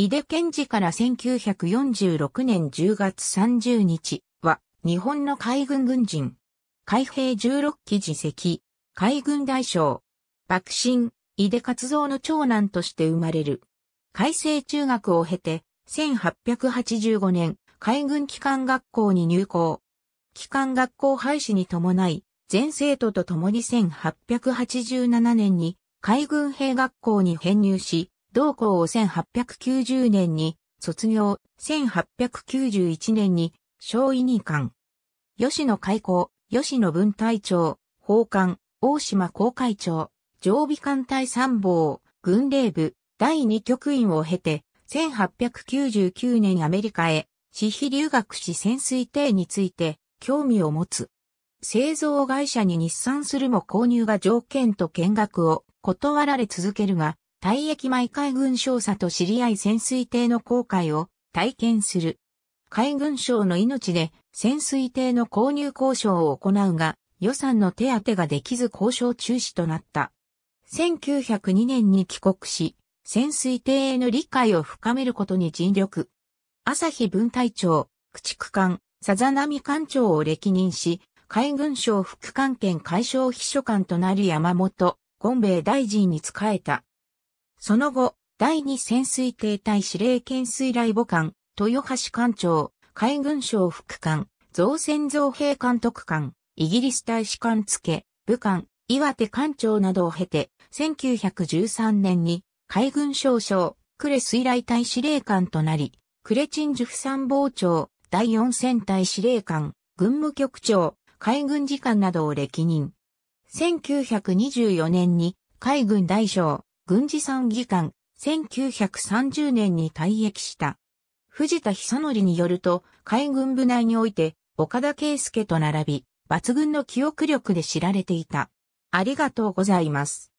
井出賢治から1946年10月30日は、日本の海軍軍人。海兵16期自責。海軍大将。爆心、井出活動の長男として生まれる。海政中学を経て、1885年、海軍機関学校に入校。機関学校廃止に伴い、全生徒と共に1887年に海軍兵学校に編入し、同校を1890年に卒業、1891年に小委任官。吉野開校、吉野分隊長、法官、大島公会長、常備艦隊参謀、軍令部、第二局員を経て、1899年アメリカへ、私費留学し潜水艇について興味を持つ。製造会社に日産するも購入が条件と見学を断られ続けるが、退役前海軍少佐と知り合い潜水艇の航海を体験する。海軍省の命で潜水艇の購入交渉を行うが、予算の手当ができず交渉中止となった。1902年に帰国し、潜水艇への理解を深めることに尽力。朝日分隊長、駆逐艦、さざ波艦長を歴任し、海軍省副艦兼海省秘書官となる山本、権米大臣に仕えた。その後、第二潜水艇隊司令権水雷母艦、豊橋艦長、海軍省副艦、造船造兵監督艦、イギリス大使館付、武官、岩手艦長などを経て、1913年に海軍少将、呉水雷隊司令官となり、呉ジュ府参謀長、第四戦隊司令官、軍務局長、海軍次官などを歴任。1924年に海軍大将、軍事参議官、1930年に退役した。藤田久典によると、海軍部内において、岡田圭介と並び、抜群の記憶力で知られていた。ありがとうございます。